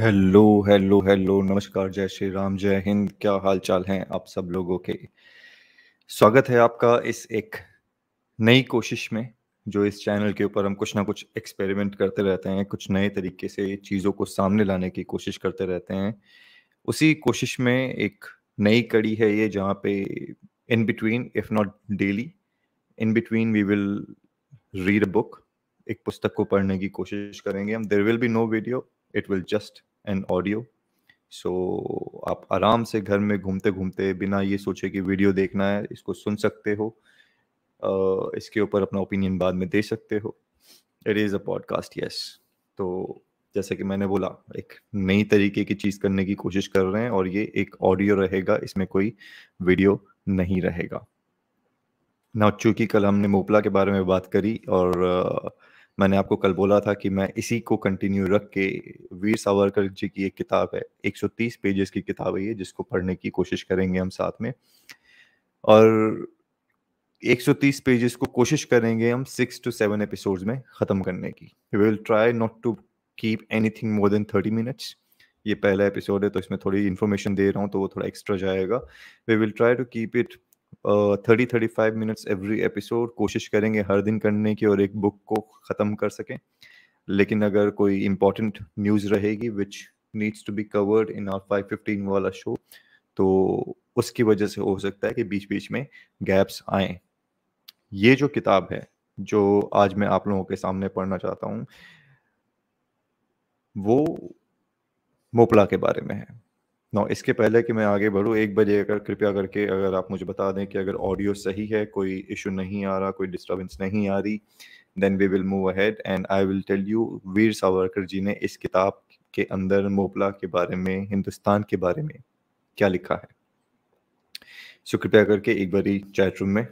Hello hello hello नमस्कार जय श्री राम जय हिंद क्या हाल चाल हैं आप सब लोगों के स्वागत है आपका इस एक नई कोशिश में जो इस चैनल के ऊपर हम कुछ ना कुछ एक्सपेरिमेंट करते रहते हैं कुछ नए तरीके से चीज़ों को सामने लाने की कोशिश करते रहते हैं उसी कोशिश में एक नई कड़ी है ये जहाँ पे in between if not daily in between we will read a book एक पुस्तक को पढ़ने की कोशिश करेंगे हम there will be no video it will just and audio so आप आराम से घर में घूमते घूमते बिना ये सोचे कि वीडियो देखना है इसको सुन सकते हो आ, इसके ऊपर अपना ओपिनियन बाद में दे सकते हो it is a podcast yes तो जैसे कि मैंने बोला एक नई तरीके की चीज़ करने की कोशिश कर रहे हैं और ये एक ऑडियो रहेगा इसमें कोई वीडियो नहीं रहेगा ना चूंकि कल हमने मोपला के बारे में बात करी और आ, मैंने आपको कल बोला था कि मैं इसी को कंटिन्यू रख के वीर सावरकर जी की एक किताब है 130 पेजेस की किताब है ये जिसको पढ़ने की कोशिश करेंगे हम साथ में और 130 पेजेस को कोशिश करेंगे हम सिक्स टू सेवन एपिसोड्स में ख़त्म करने की we will try not to keep anything more than thirty minutes ये पहला एपिसोड है तो इसमें थोड़ी इन्फॉर्मेशन दे रहा हूँ तो वो थोड़ा एक्स्ट्रा जाएगा we will try to keep it thirty thirty five minutes every episode कोशिश करेंगे हर दिन करने की और एक बुक को ख़त्म कर सकें लेकिन अगर कोई इम्पोर्टेंट न्यूज़ रहेगी which needs to be covered in our five fifteen वाला शो तो उसकी वजह से हो सकता है कि बीच बीच में गैप्स आए ये जो किताब है जो आज मैं आप लोगों के सामने पढ़ना चाहता हूँ वो मोपला के बारे में है नो इसके पहले कि मैं आगे बढ़ूँ एक बजे अगर कृपया करके अगर आप मुझे बता दें कि अगर ऑडियो सही है कोई इशू नहीं आ रहा कोई डिस्टर्बेंस नहीं आ रही then we will move ahead and I will tell you Veer Savarkar ji ने इस किताब के अंदर मोपला के बारे में हिंदुस्तान के बारे में क्या लिखा है सो so, कृपया करके एक बारी चैट रूम में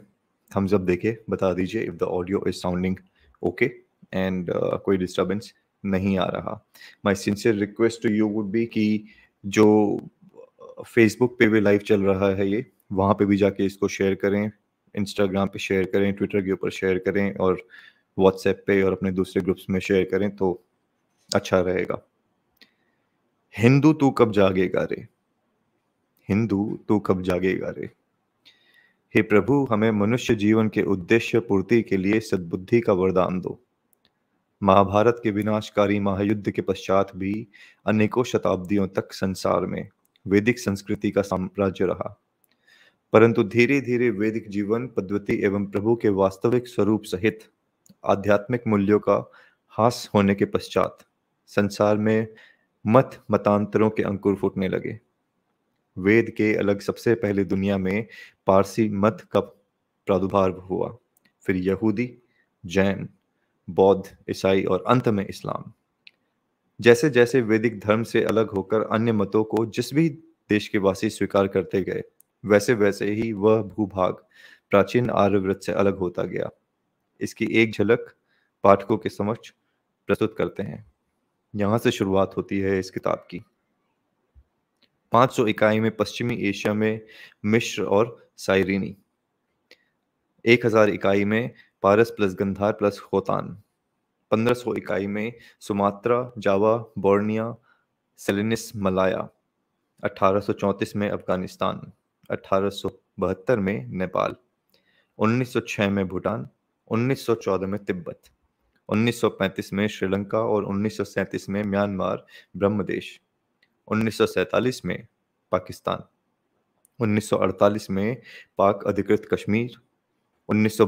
थम्स अप देखे बता दीजिए if the audio is sounding okay and कोई डिस्टर्बेंस नहीं आ रहा my sincere request to you would be की जो फेसबुक पे भी लाइव चल रहा है ये वहाँ पे भी जाके इसको शेयर करें इंस्टाग्राम पे शेयर करें ट्विटर के ऊपर शेयर करें और व्हाट्सएप पे और अपने दूसरे ग्रुप्स में शेयर करें तो अच्छा रहेगा हिंदू तू कब जागेगा रे हिंदू तू कब जागेगा रे हे प्रभु हमें मनुष्य जीवन के उद्देश्य पूर्ति के लिए सद्बुद्धि का वरदान दो महाभारत के विनाशकारी महायुद्ध के पश्चात भी अनेकों शताब्दियों तक संसार में वैदिक संस्कृति का साम्राज्य रहा परंतु धीरे धीरे वैदिक जीवन पद्धति एवं प्रभु के वास्तविक स्वरूप सहित आध्यात्मिक मूल्यों का हास होने के पश्चात संसार में मत मतांतरों के अंकुर फूटने लगे वेद के अलग सबसे पहले दुनिया में पारसी मत का प्रादुर्भाव हुआ फिर यहूदी जैन बौद्ध ईसाई और अंत में इस्लाम जैसे जैसे वैदिक धर्म से अलग होकर अन्य मतों को जिस भी देश के वासी स्वीकार करते गए वैसे वैसे ही वह भूभाग प्राचीन आर्यव्रत से अलग होता गया इसकी एक झलक पाठकों के समक्ष प्रस्तुत करते हैं यहां से शुरुआत होती है इस किताब की 500 इकाई में पश्चिमी एशिया में मिश्र और साइरिनी 1000 इकाई में पारस प्लस गंधार प्लस खोतान 1500 इकाई में सुमात्रा जावा बोर्निया सेलिनिस मलाया 1834 में अफगानिस्तान 1872 में नेपाल 1906 में भूटान 1914 में तिब्बत 1935 में श्रीलंका और 1937 में म्यांमार ब्रह्मदेश 1947 में पाकिस्तान 1948 में पाक अधिकृत कश्मीर उन्नीस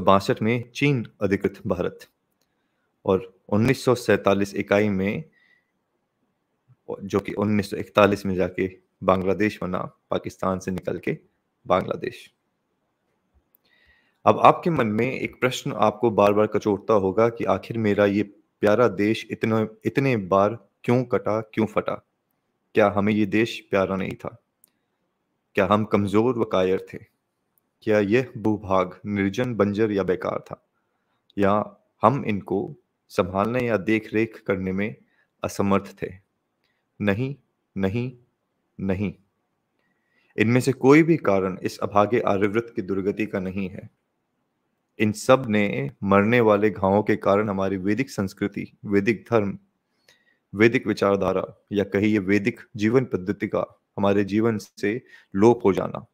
में चीन अधिकृत भारत और उन्नीस इकाई में जो कि 1941 में जाके बांग्लादेश बना पाकिस्तान से निकल के बांग्लादेश अब आपके मन में एक प्रश्न आपको बार बार कचोटता होगा कि आखिर मेरा ये प्यारा देश इतना इतने बार क्यों कटा क्यों फटा क्या हमें ये देश प्यारा नहीं था क्या हम कमज़ोर व कायर थे क्या यह भूभाग निर्जन बंजर या बेकार था या हम इनको संभालने या देख रेख करने में असमर्थ थे नहीं नहीं नहीं इनमें से कोई भी कारण इस अभागे आर्यव्रत की दुर्गति का नहीं है इन सब ने मरने वाले घावों के कारण हमारी वैदिक संस्कृति वैदिक धर्म वैदिक विचारधारा या कहिए वैदिक जीवन पद्धति का हमारे जीवन से लोप हो जाना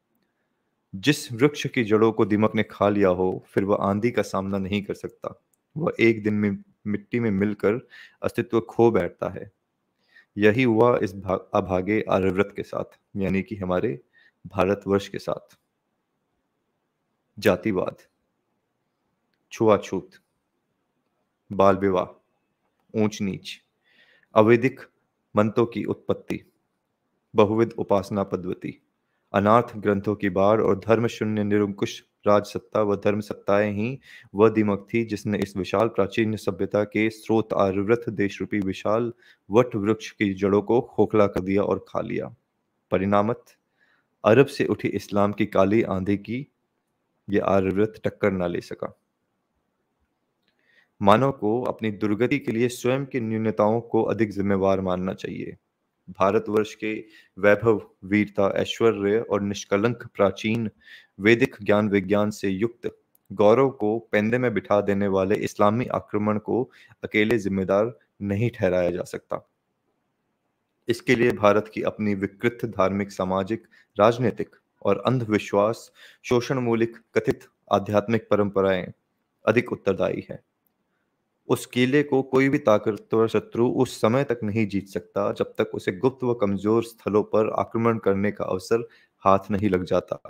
जिस वृक्ष की जड़ों को दीमक ने खा लिया हो फिर वह आंधी का सामना नहीं कर सकता वह एक दिन में मिट्टी में मिलकर अस्तित्व खो बैठता है यही हुआ इस अभागे आर्यव्रत के साथ यानी कि हमारे भारतवर्ष के साथ जातिवाद छुआछूत बाल विवाह ऊंच नीच अवैधिक मंतों की उत्पत्ति बहुविध उपासना पद्धति अनाथ ग्रंथों की बाढ़ और धर्म शून्य निरंकुश राज सत्ता व धर्म सत्ताएं ही वह दीमक थी जिसने इस विशाल प्राचीन सभ्यता के स्रोत आर्वृत देश रूपी विशाल वट वृक्ष की जड़ों को खोखला कर दिया और खा लिया परिणामत अरब से उठी इस्लाम की काली आंधी की यह आर्यव्रत टक्कर ना ले सका मानव को अपनी दुर्गति के लिए स्वयं की न्यूनताओं को अधिक जिम्मेवार मानना चाहिए भारतवर्ष के वैभव वीरता ऐश्वर्य और निष्कलंक प्राचीन वैदिक ज्ञान विज्ञान से युक्त गौरव को पेंदे में बिठा देने वाले इस्लामी आक्रमण को अकेले जिम्मेदार नहीं ठहराया जा सकता इसके लिए भारत की अपनी विकृत धार्मिक सामाजिक राजनीतिक और अंधविश्वास शोषण मूलिक कथित आध्यात्मिक परंपराएं अधिक उत्तरदायी है उस किले को कोई भी ताकतवर शत्रु उस समय तक नहीं जीत सकता जब तक उसे गुप्त व कमजोर स्थलों पर आक्रमण करने का अवसर हाथ नहीं लग जाता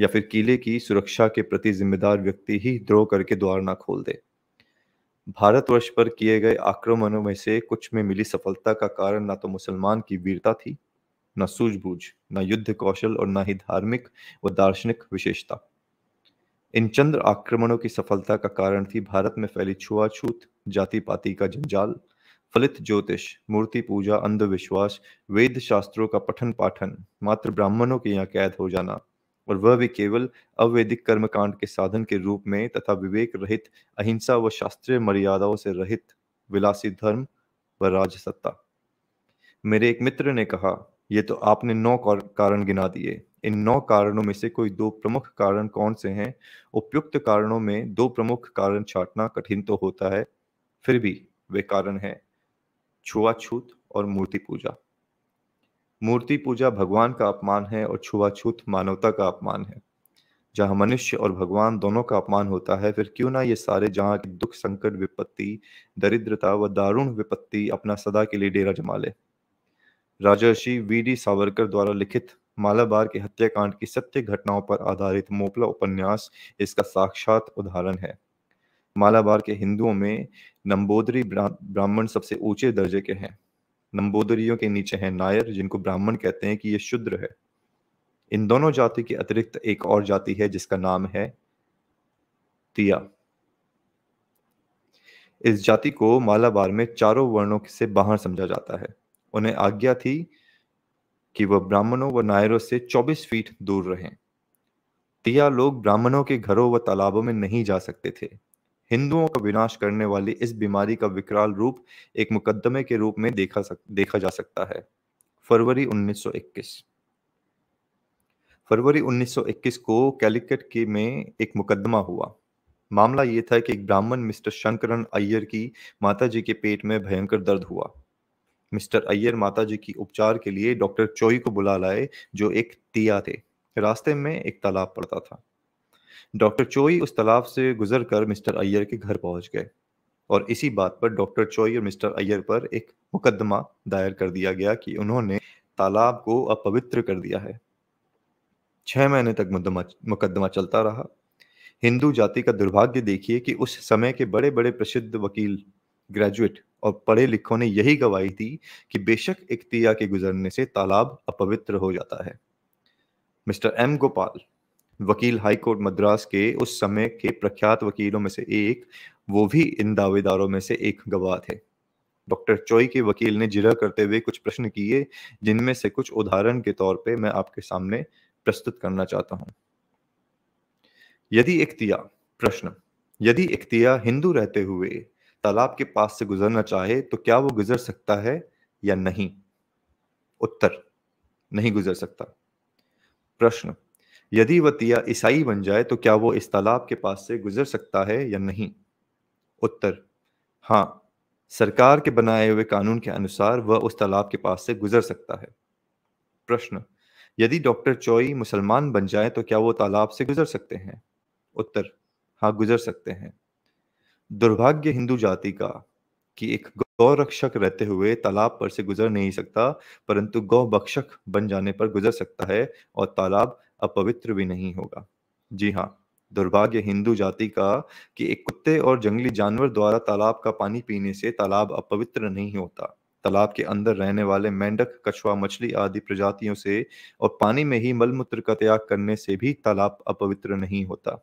या फिर किले की सुरक्षा के प्रति जिम्मेदार व्यक्ति ही द्रोह करके द्वार ना खोल दे भारतवर्ष पर किए गए आक्रमणों में से कुछ में मिली सफलता का कारण ना तो मुसलमान की वीरता थी न सूझबूझ न युद्ध कौशल और न ही धार्मिक व दार्शनिक विशेषता इन चंद्र आक्रमणों की सफलता का कारण थी भारत में फैली छुआछूत जाति पाति का जंजाल फलित ज्योतिष मूर्ति पूजा अंधविश्वास वेद शास्त्रों का पठन पाठन मात्र ब्राह्मणों के यहाँ कैद हो जाना और वह भी केवल अवैधिक कर्मकांड के साधन के रूप में तथा विवेक रहित अहिंसा व शास्त्रीय मर्यादाओं से रहित विलासी धर्म व राजसत्ता मेरे एक मित्र ने कहा यह तो आपने नौ कारण गिना दिए इन नौ कारणों में से कोई दो प्रमुख कारण कौन से हैं उपयुक्त कारणों में दो प्रमुख कारण छाटना कठिन तो होता है फिर भी वे कारण हैं छुआछूत और मूर्ति पूजा मूर्ति पूजा भगवान का अपमान है और छुआछूत मानवता का अपमान है जहां मनुष्य और भगवान दोनों का अपमान होता है फिर क्यों ना ये सारे जहां के दुख संकट विपत्ति दरिद्रता व दारुण विपत्ति अपना सदा के लिए डेरा जमा ले राजर्षि वी डी सावरकर द्वारा लिखित मालाबार के हत्याकांड की सत्य घटनाओं पर आधारित मोपला उपन्यास इसका साक्षात उदाहरण है मालाबार के हिंदुओं में नंबोदरी ब्राह्मण सबसे ऊंचे दर्जे के हैं नंबोदरियों के नीचे हैं नायर जिनको ब्राह्मण कहते हैं कि ये शुद्र है इन दोनों जाति के अतिरिक्त एक और जाति है जिसका नाम है तिया इस जाति को मालाबार में चारों वर्णों से बाहर समझा जाता है उन्हें आज्ञा थी कि वह ब्राह्मणों व नायरों से चौबीस फीट दूर रहें तिया लोग ब्राह्मणों के घरों व तालाबों में नहीं जा सकते थे हिंदुओं का विनाश करने वाली इस बीमारी का विकराल रूप एक मुकदमे के रूप में देखा सक, देखा जा सकता है फरवरी 1921 फरवरी 1921 को कैलिकट के में एक मुकदमा हुआ मामला यह था कि एक ब्राह्मण मिस्टर शंकरन अय्यर की माताजी के पेट में भयंकर दर्द हुआ मिस्टर अय्यर माता जी की उपचार के लिए डॉक्टर चोई को बुला लाए जो एक तिया थे रास्ते में एक तालाब पड़ता था डॉक्टर चोई उस तालाब से गुजर कर मिस्टर अय्यर के घर पहुंच गए और इसी बात पर डॉक्टर चोई और मिस्टर अय्यर पर एक मुकदमा दायर कर दिया गया कि उन्होंने तालाब को अपवित्र कर दिया है छह महीने तक मुकदमा चलता रहा हिंदू जाति का दुर्भाग्य देखिए कि उस समय के बड़े बड़े प्रसिद्ध वकील ग्रेजुएट और पढ़े लिखों ने यही गवाही दी कि बेशक इख्तिया के गुजरने से तालाब अपवित्र हो जाता है मिस्टर एम गोपाल वकील हाईकोर्ट मद्रास के उस समय के प्रख्यात वकीलों में से एक वो भी इन दावेदारों में से एक गवाह थे डॉक्टर चोई के वकील ने जिरा करते हुए कुछ प्रश्न किए जिनमें से कुछ उदाहरण के तौर पे मैं आपके सामने प्रस्तुत करना चाहता हूं यदि इख्तिया प्रश्न यदि इख्तिया हिंदू रहते हुए तालाब के पास से गुजरना चाहे तो क्या वो गुजर सकता है या नहीं उत्तर नहीं गुजर सकता प्रश्न यदि वतिया ईसाई बन जाए तो क्या वो इस तालाब के पास से गुजर सकता है या नहीं उत्तर हाँ सरकार के बनाए हुए कानून के अनुसार वह उस तालाब के पास से गुजर सकता है प्रश्न यदि डॉक्टर चोई मुसलमान बन जाए तो क्या वो तालाब से गुजर सकते हैं उत्तर हाँ गुजर सकते हैं दुर्भाग्य हिंदू जाति का कि एक गौ रक्षक रहते हुए तालाब पर से गुजर नहीं सकता परंतु गौ बक्षक बन जाने पर गुजर सकता है और तालाब अपवित्र भी नहीं होगा जी हाँ दुर्भाग्य हिंदू जाति का कि एक कुत्ते और जंगली जानवर द्वारा तालाब का पानी पीने से तालाब अपवित्र नहीं होता तालाब के अंदर रहने वाले मेंढक कछुआ मछली आदि प्रजातियों से और पानी में ही मलमूत्र का त्याग करने से भी तालाब अपवित्र नहीं होता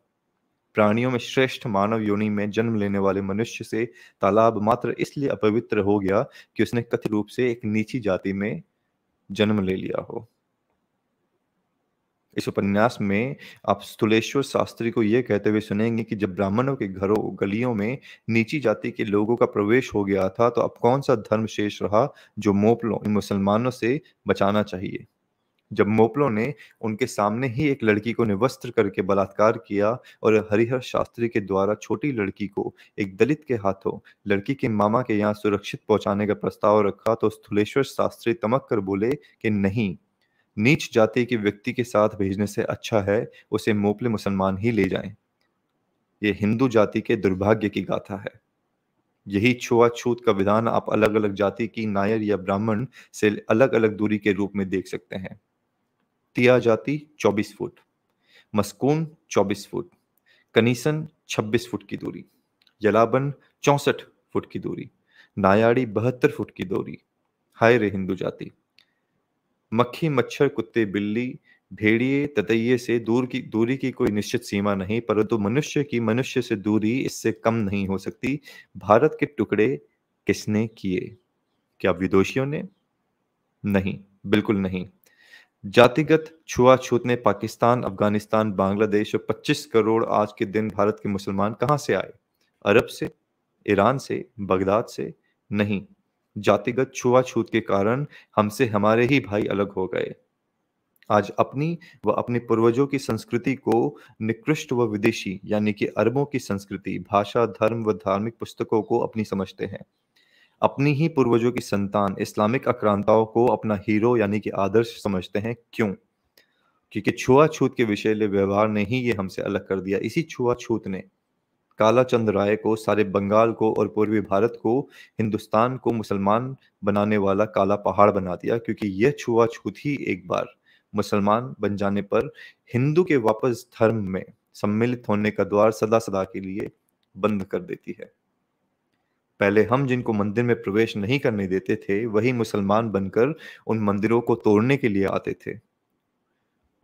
प्राणियों में श्रेष्ठ मानव योनि में जन्म लेने वाले मनुष्य से तालाब मात्र इसलिए अपवित्र हो गया कि उसने कथित रूप से एक नीची जाति में जन्म ले लिया हो इस उपन्यास में आप स्थलेश्वर शास्त्री को यह कहते हुए सुनेंगे कि जब ब्राह्मणों के घरों गलियों में नीची जाति के लोगों का प्रवेश हो गया था तो अब कौन सा धर्म शेष रहा जो मोपलों मुसलमानों से बचाना चाहिए जब मोपलो ने उनके सामने ही एक लड़की को निवस्त्र करके बलात्कार किया और हरिहर शास्त्री के द्वारा छोटी लड़की को एक दलित के हाथों लड़की के मामा के यहाँ सुरक्षित पहुंचाने का प्रस्ताव रखा तो स्थूलेश्वर शास्त्री तमक कर बोले कि नहीं नीच जाति के व्यक्ति के साथ भेजने से अच्छा है उसे मोपले मुसलमान ही ले जाएं। ये हिंदू जाति के दुर्भाग्य की गाथा है यही छुआछूत का विधान आप अलग अलग जाति की नायर या ब्राह्मण से अलग अलग दूरी के रूप में देख सकते हैं तिया जाती चौबीस फुट मस्कून चौबीस फुट कनीसन छब्बीस फुट की दूरी जलाबन चौसठ फुट की दूरी नायाड़ी बहत्तर फुट की दूरी हाय रे हिंदू जाति मक्खी मच्छर कुत्ते बिल्ली भेड़िए ततये से दूर की दूरी की कोई निश्चित सीमा नहीं परंतु मनुष्य की मनुष्य से दूरी इससे कम नहीं हो सकती भारत के टुकड़े किसने किए क्या विदोषियों ने नहीं बिल्कुल नहीं जातिगत छुआछूत ने पाकिस्तान अफगानिस्तान बांग्लादेश और 25 करोड़ आज के दिन भारत के मुसलमान कहाँ से आए अरब से ईरान से बगदाद से नहीं जातिगत छुआछूत के कारण हमसे हमारे ही भाई अलग हो गए आज अपनी व अपने पूर्वजों की संस्कृति को निकृष्ट व विदेशी यानी कि अरबों की संस्कृति भाषा धर्म व धार्मिक पुस्तकों को अपनी समझते हैं अपनी ही पूर्वजों की संतान इस्लामिक आक्रांताओं को अपना हीरो यानी कि आदर्श समझते हैं क्यों क्योंकि छुआछूत के विषैले व्यवहार ने ही ये हमसे अलग कर दिया इसी छुआछूत ने काला चंद राय को सारे बंगाल को और पूर्वी भारत को हिंदुस्तान को मुसलमान बनाने वाला काला पहाड़ बना दिया क्योंकि यह छुआछूत ही एक बार मुसलमान बन जाने पर हिंदू के वापस धर्म में सम्मिलित होने का द्वार सदा सदा के लिए बंद कर देती है पहले हम जिनको मंदिर में प्रवेश नहीं करने देते थे वही मुसलमान बनकर उन मंदिरों को तोड़ने के लिए आते थे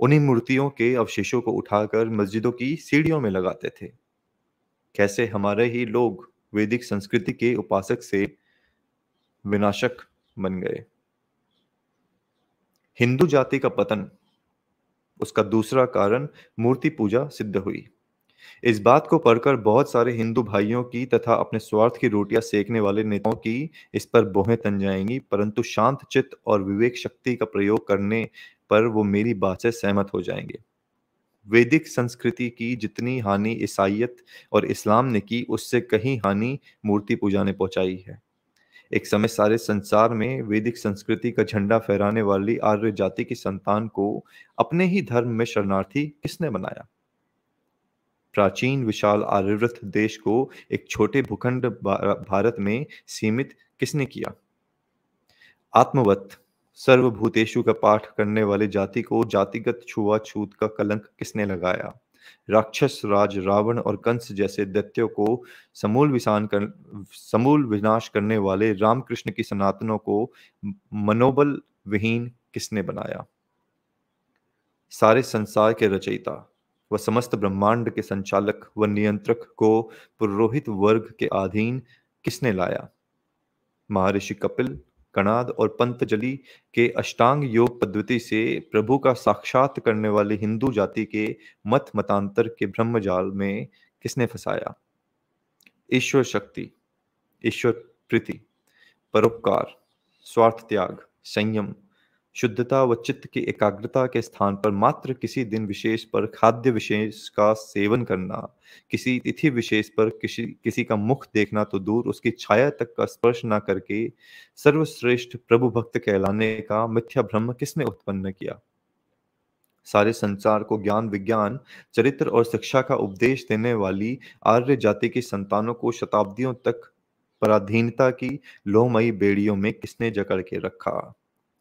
उन्हीं मूर्तियों के अवशेषों को उठाकर मस्जिदों की सीढ़ियों में लगाते थे कैसे हमारे ही लोग वैदिक संस्कृति के उपासक से विनाशक बन गए हिंदू जाति का पतन उसका दूसरा कारण मूर्ति पूजा सिद्ध हुई इस बात को पढ़कर बहुत सारे हिंदू भाइयों की तथा अपने स्वार्थ की रोटियां सेकने वाले नेताओं की इस पर बोहें तन जाएंगी परंतु शांत चित्त और विवेक शक्ति का प्रयोग करने पर वो मेरी बात से सहमत हो जाएंगे वैदिक संस्कृति की जितनी हानि ईसाइत और इस्लाम ने की उससे कहीं हानि मूर्ति पूजा ने पहुंचाई है एक समय सारे संसार में वैदिक संस्कृति का झंडा फहराने वाली आर्य जाति की संतान को अपने ही धर्म में शरणार्थी किसने बनाया प्राचीन विशाल आर्यव्रत देश को एक छोटे भूखंड भारत में सीमित किसने किया आत्मवत सर्वभूतेशु का पाठ करने वाले जाति को जातिगत छुआछूत का कलंक किसने लगाया राक्षस राज रावण और कंस जैसे दैत्यों को समूल विशान कर समूल विनाश करने वाले रामकृष्ण की सनातनों को मनोबल विहीन किसने बनाया सारे संसार के रचयिता व समस्त ब्रह्मांड के संचालक व नियंत्रक को पुरोहित वर्ग के अधीन किसने लाया महर्षि कपिल कणाद और पंतजलि के अष्टांग योग पद्धति से प्रभु का साक्षात करने वाले हिंदू जाति के मत मतांतर के ब्रह्म जाल में किसने फंसाया ईश्वर शक्ति ईश्वर प्रीति परोपकार स्वार्थ त्याग संयम शुद्धता व चित्त की एकाग्रता के स्थान पर मात्र किसी दिन विशेष पर खाद्य विशेष का सेवन करना किसी तिथि विशेष पर किसी किसी का मुख देखना तो दूर उसकी छाया तक का स्पर्श न करके सर्वश्रेष्ठ प्रभु भक्त कहलाने का मिथ्या भ्रम किसने उत्पन्न किया सारे संसार को ज्ञान विज्ञान चरित्र और शिक्षा का उपदेश देने वाली आर्य जाति की संतानों को शताब्दियों तक पराधीनता की लोहमयी बेड़ियों में किसने जकड़ के रखा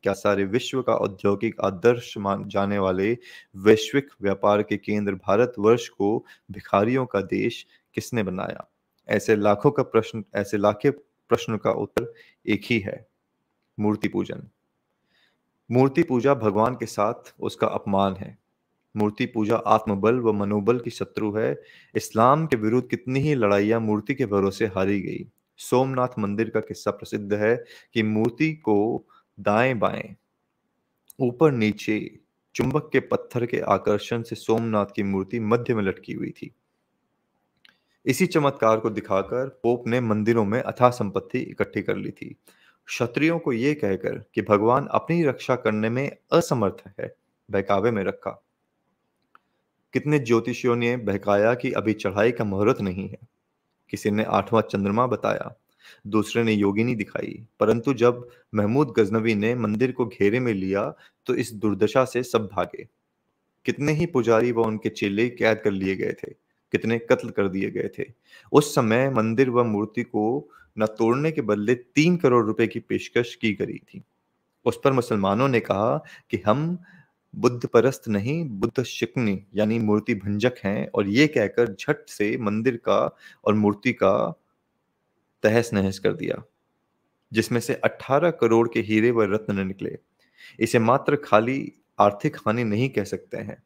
क्या सारे विश्व का औद्योगिक आदर्श मान जाने वाले वैश्विक व्यापार के केंद्र वर्ष को भिखारियों का देश किसने बनाया ऐसे लाखों का प्रश्न ऐसे लाखे प्रश्न का उत्तर एक ही है मूर्ति पूजन मूर्ति पूजा भगवान के साथ उसका अपमान है मूर्ति पूजा आत्मबल व मनोबल की शत्रु है इस्लाम के विरुद्ध कितनी ही लड़ाइया मूर्ति के भरोसे हारी गई सोमनाथ मंदिर का किस्सा प्रसिद्ध है कि मूर्ति को दाएं बाएं ऊपर नीचे चुंबक के पत्थर के आकर्षण से सोमनाथ की मूर्ति मध्य में लटकी हुई थी इसी चमत्कार को दिखाकर पोप ने मंदिरों में अथा संपत्ति इकट्ठी कर ली थी क्षत्रियो को यह कह कहकर कि भगवान अपनी रक्षा करने में असमर्थ है बहकावे में रखा कितने ज्योतिषियों ने बहकाया कि अभी चढ़ाई का मुहूर्त नहीं है किसी ने आठवां चंद्रमा बताया दूसरे ने योगिनी दिखाई परंतु जब महमूद गजनवी ने मंदिर को घेरे में लिया तो इस दुर्दशा से सब भागे कितने ही पुजारी व उनके चेले कैद कर लिए गए थे कितने कत्ल कर दिए गए थे उस समय मंदिर व मूर्ति को न तोड़ने के बदले तीन करोड़ रुपए की पेशकश की गई थी उस पर मुसलमानों ने कहा कि हम बुद्ध परस्त नहीं बुद्ध शिकनी यानी मूर्ति भंजक हैं और ये कहकर झट से मंदिर का और मूर्ति का तहस नहस कर दिया जिसमें से 18 करोड़ के हीरे व रत्न निकले इसे मात्र खाली आर्थिक हानि नहीं कह सकते हैं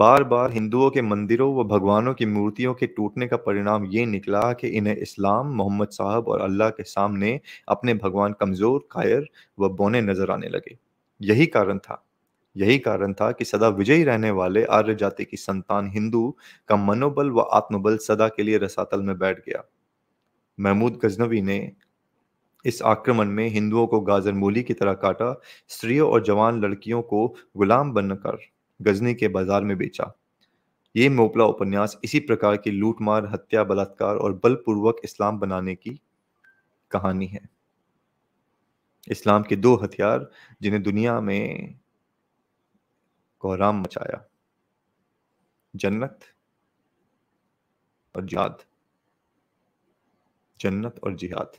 बार बार हिंदुओं के मंदिरों व भगवानों की मूर्तियों के टूटने का परिणाम ये निकला कि इन्हें इस्लाम मोहम्मद साहब और अल्लाह के सामने अपने भगवान कमजोर कायर व बोने नजर आने लगे यही कारण था यही कारण था कि सदा विजयी रहने वाले आर्य जाति की संतान हिंदू का मनोबल व आत्मबल सदा के लिए रसातल में बैठ गया महमूद गजनवी ने इस आक्रमण में हिंदुओं को गाजर मूली की तरह काटा स्त्रियों और जवान लड़कियों को गुलाम बनकर गजनी के बाजार में बेचा ये मोपला उपन्यास इसी प्रकार की लूटमार हत्या बलात्कार और बलपूर्वक इस्लाम बनाने की कहानी है इस्लाम के दो हथियार जिन्हें दुनिया में कोहराम मचाया जन्नत और जाद जन्नत और जिहाद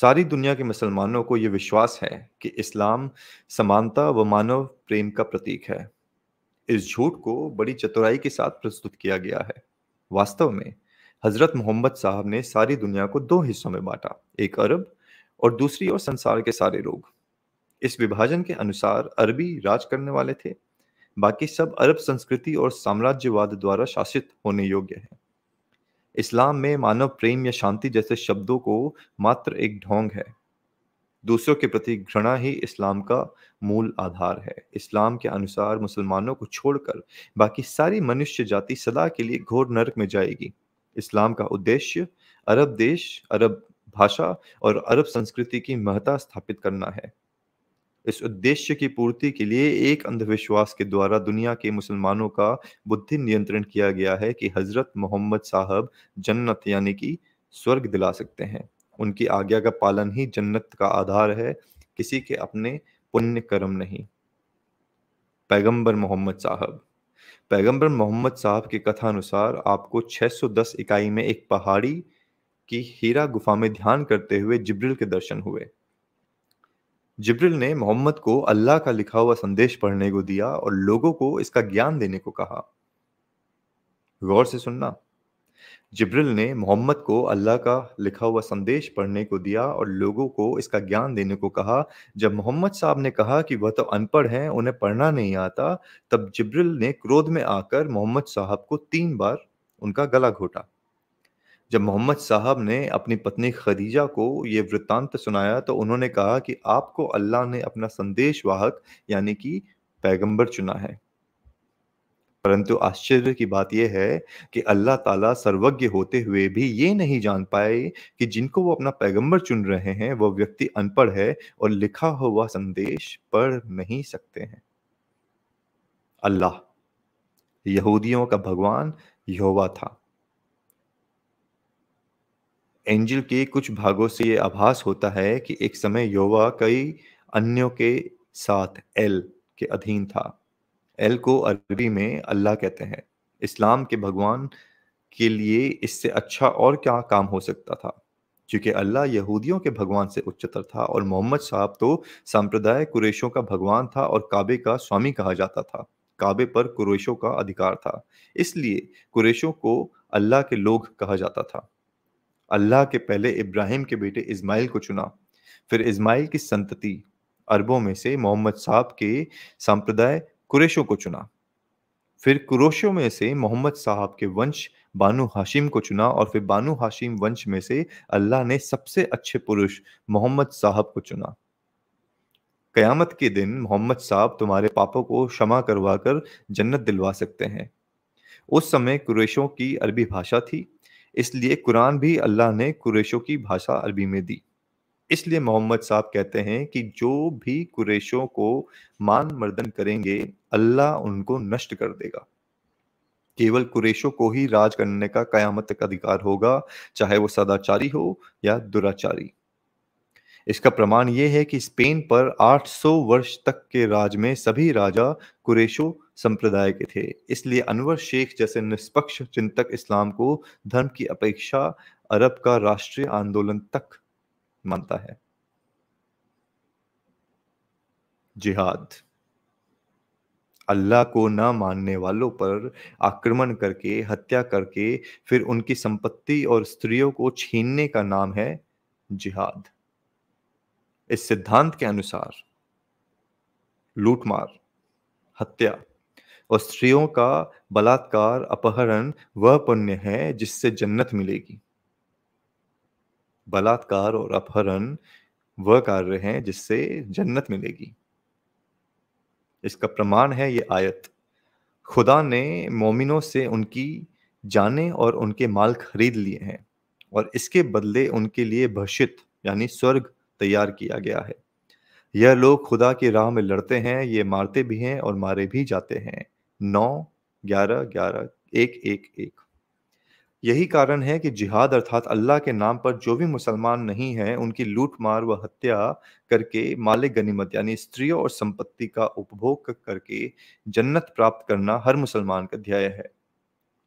सारी दुनिया के मुसलमानों को यह विश्वास है कि इस्लाम समानता व मानव प्रेम का प्रतीक है इस झूठ को बड़ी चतुराई के साथ प्रस्तुत किया गया है वास्तव में हजरत मोहम्मद साहब ने सारी दुनिया को दो हिस्सों में बांटा एक अरब और दूसरी ओर संसार के सारे लोग इस विभाजन के अनुसार अरबी राज करने वाले थे बाकी सब अरब संस्कृति और साम्राज्यवाद द्वारा शासित होने योग्य हैं इस्लाम में मानव प्रेम या शांति जैसे शब्दों को मात्र एक ढोंग है दूसरों के प्रति घृणा ही इस्लाम का मूल आधार है इस्लाम के अनुसार मुसलमानों को छोड़कर बाकी सारी मनुष्य जाति सदा के लिए घोर नरक में जाएगी इस्लाम का उद्देश्य अरब देश अरब भाषा और अरब संस्कृति की महत्ता स्थापित करना है इस उद्देश्य की पूर्ति के लिए एक अंधविश्वास के द्वारा दुनिया के मुसलमानों का बुद्धि नियंत्रण किया गया है कि हजरत मोहम्मद साहब जन्नत यानी कि स्वर्ग दिला सकते हैं उनकी आज्ञा का पालन ही जन्नत का आधार है किसी के अपने पुण्य कर्म नहीं पैगंबर मोहम्मद साहब पैगंबर मोहम्मद साहब के कथा अनुसार आपको 610 इकाई में एक पहाड़ी की हीरा गुफा में ध्यान करते हुए जिब्रिल के दर्शन हुए जिब्रिल ने मोहम्मद को अल्लाह का लिखा हुआ संदेश पढ़ने को दिया और लोगों को इसका ज्ञान देने को कहा गौर से सुनना जिब्रिल ने मोहम्मद को अल्लाह का लिखा हुआ संदेश पढ़ने को दिया और लोगों को इसका ज्ञान देने को कहा जब मोहम्मद साहब ने कहा कि वह तो अनपढ़ हैं उन्हें पढ़ना नहीं आता तब जिब्रिल ने क्रोध में आकर मोहम्मद साहब को तीन बार उनका गला घोटा जब मोहम्मद साहब ने अपनी पत्नी खदीजा को ये वृत्तांत सुनाया तो उन्होंने कहा कि आपको अल्लाह ने अपना संदेशवाहक यानी कि पैगंबर चुना है परंतु आश्चर्य की बात यह है कि अल्लाह ताला सर्वज्ञ होते हुए भी ये नहीं जान पाए कि जिनको वो अपना पैगंबर चुन रहे हैं वह व्यक्ति अनपढ़ है और लिखा हुआ संदेश पढ़ नहीं सकते हैं अल्लाह यहूदियों का भगवान यहोवा था एंजल के कुछ भागों से ये आभास होता है कि एक समय योवा कई अन्यों के साथ एल के अधीन था एल को अरबी में अल्लाह कहते हैं इस्लाम के भगवान के लिए इससे अच्छा और क्या काम हो सकता था क्योंकि अल्लाह यहूदियों के भगवान से उच्चतर था और मोहम्मद साहब तो सांप्रदाय कुरेशों का भगवान था और काबे का स्वामी कहा जाता था काबे पर कुरेशों का अधिकार था इसलिए कुरेशों को अल्लाह के लोग कहा जाता था अल्लाह के पहले इब्राहिम के बेटे इस्माइल को चुना फिर इस्माइल की संतति अरबों में से मोहम्मद साहब के संप्रदाय कुरेशों को चुना फिर कुरोशों में से मोहम्मद साहब के वंश बानु हाशिम को चुना और फिर बानु हाशिम वंश में से अल्लाह ने सबसे अच्छे पुरुष मोहम्मद साहब को चुना कयामत के दिन मोहम्मद साहब तुम्हारे पापों को क्षमा करवा कर जन्नत दिलवा सकते हैं उस समय कुरेशों की अरबी भाषा थी इसलिए कुरान भी अल्लाह ने कुरेशों की भाषा अरबी में दी इसलिए मोहम्मद साहब कहते हैं कि जो भी कुरेशों को मान मर्दन करेंगे अल्लाह उनको नष्ट कर देगा केवल कुरेशों को ही राज करने का कयामत तक अधिकार होगा चाहे वो सदाचारी हो या दुराचारी इसका प्रमाण यह है कि स्पेन पर 800 वर्ष तक के राज में सभी राजा कुरेशो संप्रदाय के थे इसलिए अनवर शेख जैसे निष्पक्ष चिंतक इस्लाम को धर्म की अपेक्षा अरब का राष्ट्रीय आंदोलन तक मानता है जिहाद अल्लाह को न मानने वालों पर आक्रमण करके हत्या करके फिर उनकी संपत्ति और स्त्रियों को छीनने का नाम है जिहाद इस सिद्धांत के अनुसार लूटमार हत्या और स्त्रियों का बलात्कार अपहरण वह पुण्य है जिससे जन्नत मिलेगी बलात्कार और अपहरण वह कार्य है जिससे जन्नत मिलेगी इसका प्रमाण है ये आयत खुदा ने मोमिनों से उनकी जाने और उनके माल खरीद लिए हैं और इसके बदले उनके लिए भषित यानी स्वर्ग तैयार किया गया है यह लोग खुदा की राह में लड़ते हैं ये मारते भी हैं और मारे भी जाते हैं नौ ग्यारह ग्यारह एक एक एक यही कारण है कि जिहाद अर्थात अल्लाह के नाम पर जो भी मुसलमान नहीं है उनकी लूट मार व हत्या करके मालिक गनीमत यानी स्त्रियों और संपत्ति का उपभोग करके जन्नत प्राप्त करना हर मुसलमान का ध्याय है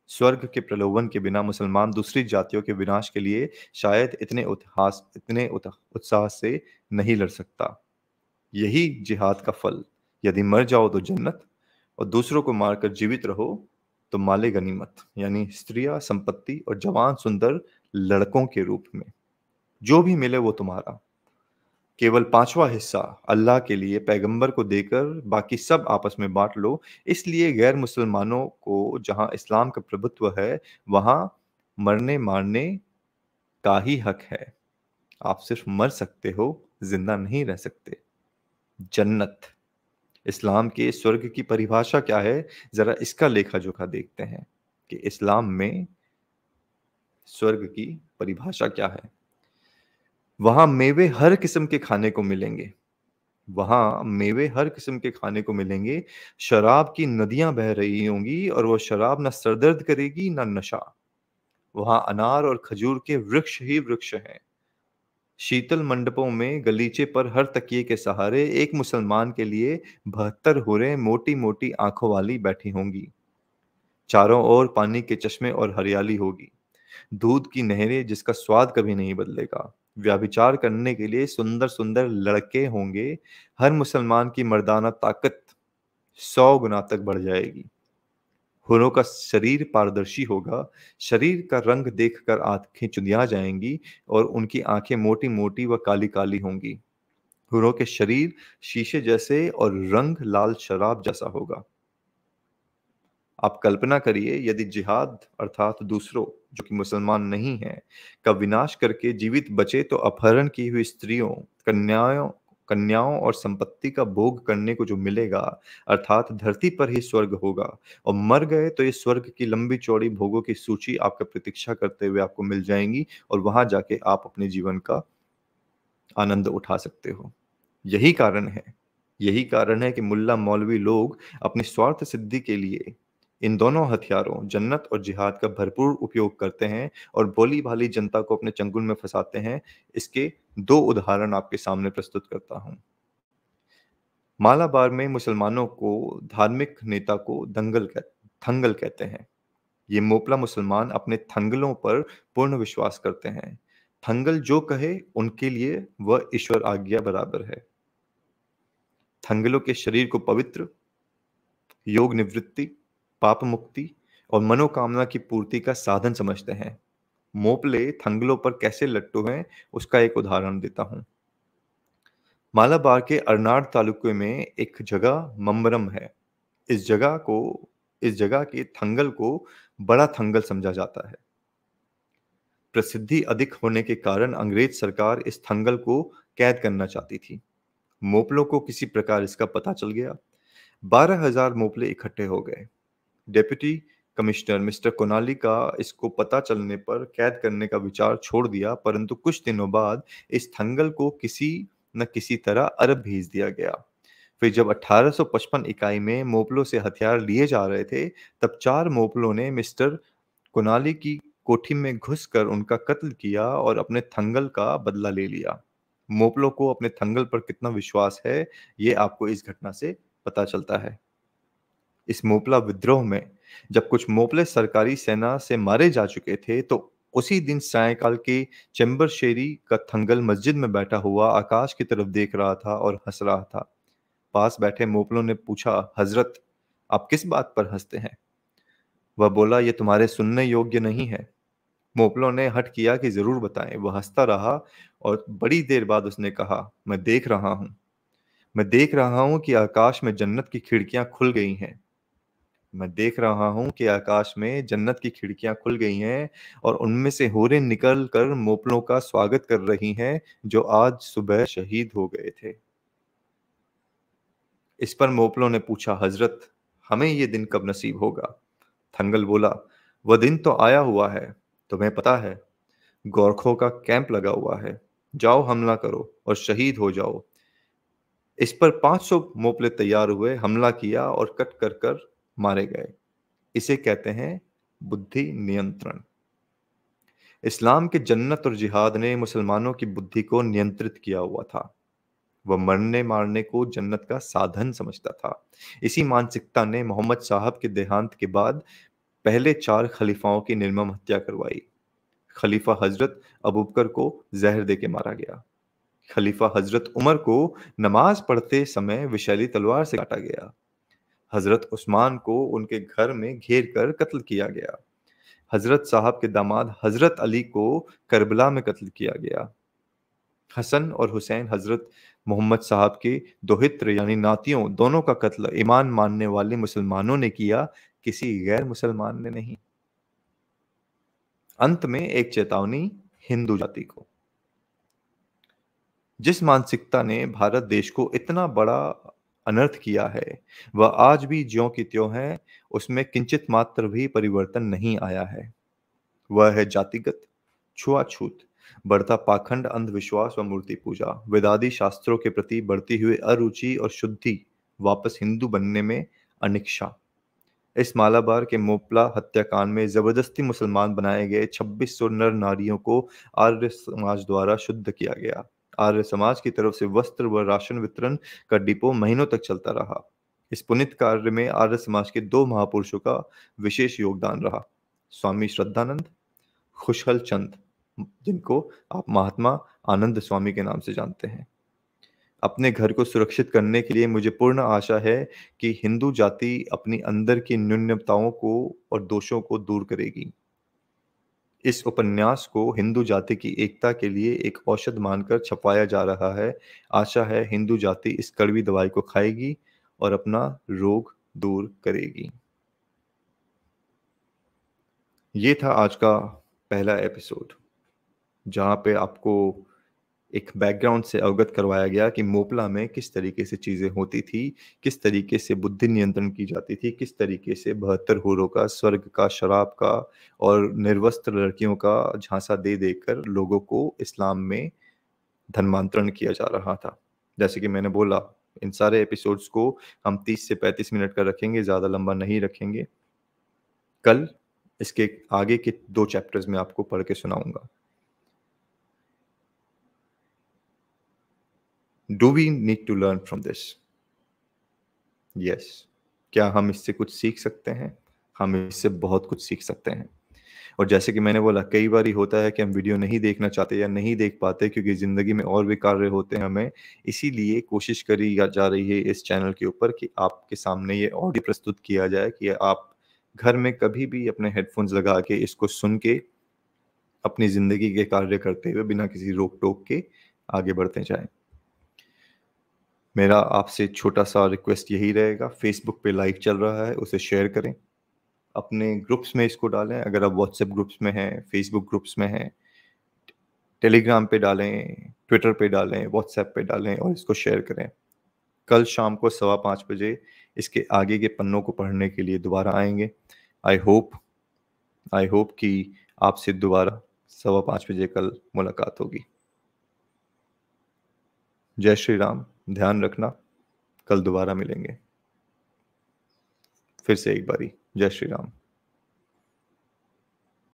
स्वर्ग के प्रलोभन के बिना मुसलमान दूसरी जातियों के विनाश के लिए शायद इतने उत्साह इतने उत्साह से नहीं लड़ सकता यही जिहाद का फल यदि मर जाओ तो जन्नत और दूसरों को मारकर जीवित रहो तो माले गनीमत यानी स्त्रियां संपत्ति और जवान सुंदर लड़कों के रूप में जो भी मिले वो तुम्हारा केवल पांचवा हिस्सा अल्लाह के लिए पैगंबर को देकर बाकी सब आपस में बांट लो इसलिए गैर मुसलमानों को जहां इस्लाम का प्रभुत्व है वहां मरने मारने का ही हक है आप सिर्फ मर सकते हो जिंदा नहीं रह सकते जन्नत इस्लाम के स्वर्ग की परिभाषा क्या है जरा इसका लेखा जोखा देखते हैं कि इस्लाम में स्वर्ग की परिभाषा क्या है वहां मेवे हर किस्म के खाने को मिलेंगे वहां मेवे हर किस्म के खाने को मिलेंगे शराब की नदियां बह रही होंगी और वो शराब ना सरदर्द करेगी ना नशा वहां अनार और खजूर के वृक्ष ही वृक्ष हैं शीतल मंडपों में गलीचे पर हर तकिए के सहारे एक मुसलमान के लिए बहत्तर हुरें मोटी मोटी आंखों वाली बैठी होंगी चारों ओर पानी के चश्मे और हरियाली होगी दूध की नहरें जिसका स्वाद कभी नहीं बदलेगा व्याभिचार करने के लिए सुंदर सुंदर लड़के होंगे हर मुसलमान की मर्दाना ताकत सौ गुना तक बढ़ जाएगी हुरों का शरीर पारदर्शी होगा शरीर का रंग देखकर आंखें चुनिया जाएंगी और उनकी आंखें मोटी मोटी व काली काली होंगी हुरों के शरीर शीशे जैसे और रंग लाल शराब जैसा होगा आप कल्पना करिए यदि जिहाद अर्थात दूसरों जो कि मुसलमान नहीं है का विनाश करके जीवित बचे तो अपहरण की हुई स्त्रियों कन्याओं कन्याओं और संपत्ति का भोग करने को जो मिलेगा अर्थात धरती पर ही स्वर्ग होगा और मर गए तो ये स्वर्ग की लंबी चौड़ी भोगों की सूची आपका प्रतीक्षा करते हुए आपको मिल जाएंगी और वहां जाके आप अपने जीवन का आनंद उठा सकते हो यही कारण है यही कारण है कि मुल्ला मौलवी लोग अपने स्वार्थ सिद्धि के लिए इन दोनों हथियारों जन्नत और जिहाद का भरपूर उपयोग करते हैं और बोली भाली जनता को अपने चंगुल में फंसाते हैं इसके दो उदाहरण आपके सामने प्रस्तुत करता हूं मालाबार में मुसलमानों को धार्मिक नेता को दंगल कह, थंगल कहते हैं ये मोपला मुसलमान अपने थंगलों पर पूर्ण विश्वास करते हैं थंगल जो कहे उनके लिए वह ईश्वर आज्ञा बराबर है थंगलों के शरीर को पवित्र योग निवृत्ति पाप मुक्ति और मनोकामना की पूर्ति का साधन समझते हैं मोपले थंगलों पर कैसे लट्टू हैं उसका एक उदाहरण देता हूं मालाबार के अरनाड तालुके में एक जगह मम्बरम है इस जगह को इस जगह के थंगल को बड़ा थंगल समझा जाता है प्रसिद्धि अधिक होने के कारण अंग्रेज सरकार इस थंगल को कैद करना चाहती थी मोपलों को किसी प्रकार इसका पता चल गया बारह हजार मोपले इकट्ठे हो गए डेप्यूटी कमिश्नर मिस्टर कोनाली का इसको पता चलने पर कैद करने का विचार छोड़ दिया परंतु कुछ दिनों बाद इस थंगल को किसी न किसी तरह अरब भेज दिया गया फिर जब 1855 इकाई में मोपलो से हथियार लिए जा रहे थे तब चार मोपलों ने मिस्टर कोनाली की कोठी में घुसकर उनका कत्ल किया और अपने थंगल का बदला ले लिया मोपलो को अपने थंगल पर कितना विश्वास है ये आपको इस घटना से पता चलता है इस मोपला विद्रोह में जब कुछ मोपले सरकारी सेना से मारे जा चुके थे तो उसी दिन सायकाल के चैम्बर शेरी का थंगल मस्जिद में बैठा हुआ आकाश की तरफ देख रहा था और हंस रहा था पास बैठे मोपलों ने पूछा हजरत आप किस बात पर हंसते हैं वह बोला ये तुम्हारे सुनने योग्य नहीं है मोपलों ने हट किया कि जरूर बताएं वह हंसता रहा और बड़ी देर बाद उसने कहा मैं देख रहा हूं मैं देख रहा हूं कि आकाश में जन्नत की खिड़कियां खुल गई हैं मैं देख रहा हूं कि आकाश में जन्नत की खिड़कियां खुल गई हैं और उनमें से होरें निकल कर मोपलों का स्वागत कर रही हैं जो आज सुबह शहीद हो गए थे इस पर मोपलों ने पूछा हजरत हमें ये दिन कब नसीब होगा थंगल बोला वह दिन तो आया हुआ है तुम्हें पता है गोरखों का कैंप लगा हुआ है जाओ हमला करो और शहीद हो जाओ इस पर 500 मोपले तैयार हुए हमला किया और कट कर कर मारे गए इसे कहते हैं बुद्धि नियंत्रण इस्लाम के जन्नत और जिहाद ने मुसलमानों की बुद्धि को नियंत्रित किया हुआ था वह मरने मारने को जन्नत का साधन समझता था इसी मानसिकता ने मोहम्मद साहब के देहांत के बाद पहले चार खलीफाओं की निर्मम हत्या करवाई खलीफा हजरत अबूबकर को जहर दे के मारा गया खलीफा हजरत उमर को नमाज पढ़ते समय विशैली तलवार से काटा गया हज़रत उस्मान को उनके घर में घेर कर कत्ल किया गया हज़रत साहब के दामाद हज़रत अली को करबला में कत्ल किया गया हसन और हुसैन हज़रत मोहम्मद साहब के दोहित्र यानी नातियों दोनों का कत्ल ईमान मानने वाले मुसलमानों ने किया किसी गैर मुसलमान ने नहीं अंत में एक चेतावनी हिंदू जाति को जिस मानसिकता ने भारत देश को इतना बड़ा अनर्थ किया है वह आज भी ज्यो की त्यों है उसमें किंचित मात्र भी परिवर्तन नहीं आया है वह है जातिगत छुआछूत बढ़ता पाखंड अंधविश्वास व मूर्ति पूजा वेदादि शास्त्रों के प्रति बढ़ती हुई अरुचि और शुद्धि वापस हिंदू बनने में अनिक्षा इस मालाबार के मोपला हत्याकांड में जबरदस्ती मुसलमान बनाए गए 2600 नर नारियों को आर्य समाज द्वारा शुद्ध किया गया आर्य समाज की तरफ से वस्त्र व राशन वितरण का डिपो महीनों तक चलता रहा इस पुनित कार्य में आर्य समाज के दो महापुरुषों का विशेष योगदान रहा स्वामी श्रद्धानंद खुशहल चंद जिनको आप महात्मा आनंद स्वामी के नाम से जानते हैं अपने घर को सुरक्षित करने के लिए मुझे पूर्ण आशा है कि हिंदू जाति अपनी अंदर की न्यूनताओं को और दोषों को दूर करेगी इस उपन्यास को हिंदू जाति की एकता के लिए एक औषध मानकर छपाया जा रहा है आशा है हिंदू जाति इस कड़वी दवाई को खाएगी और अपना रोग दूर करेगी ये था आज का पहला एपिसोड जहाँ पे आपको एक बैकग्राउंड से अवगत करवाया गया कि मोपला में किस तरीके से चीज़ें होती थी किस तरीके से बुद्धि नियंत्रण की जाती थी किस तरीके से बहत्तर होरों का स्वर्ग का शराब का और निर्वस्त्र लड़कियों का झांसा दे देकर लोगों को इस्लाम में धर्मांतरण किया जा रहा था जैसे कि मैंने बोला इन सारे एपिसोड्स को हम 30 से 35 मिनट का रखेंगे ज़्यादा लंबा नहीं रखेंगे कल इसके आगे के दो चैप्टर्स में आपको पढ़ के सुनाऊंगा do we need to learn from this yes क्या हम इससे कुछ सीख सकते हैं हम इससे बहुत कुछ सीख सकते हैं और जैसे कि मैंने बोला कई बार होता है कि हम वीडियो नहीं देखना चाहते या नहीं देख पाते क्योंकि ज़िंदगी में और भी कार्य होते हैं हमें इसीलिए कोशिश करी जा रही है इस चैनल के ऊपर कि आपके सामने ये ऑडियो प्रस्तुत किया जाए कि आप घर में कभी भी अपने हेडफोन्स लगा के इसको सुन के अपनी ज़िंदगी के कार्य करते हुए बिना किसी रोक टोक के आगे बढ़ते जाएं मेरा आपसे छोटा सा रिक्वेस्ट यही रहेगा फेसबुक पे लाइव चल रहा है उसे शेयर करें अपने ग्रुप्स में इसको डालें अगर आप व्हाट्सएप ग्रुप्स में हैं फेसबुक ग्रुप्स में हैं टेलीग्राम पे डालें ट्विटर पे डालें व्हाट्सएप पे डालें और इसको शेयर करें कल शाम को सवा पाँच बजे इसके आगे के पन्नों को पढ़ने के लिए दोबारा आएंगे आई होप आई होप कि आपसे दोबारा सवा पाँच बजे कल मुलाकात होगी जय श्री राम ध्यान रखना कल दोबारा मिलेंगे फिर से एक बारी जय श्री राम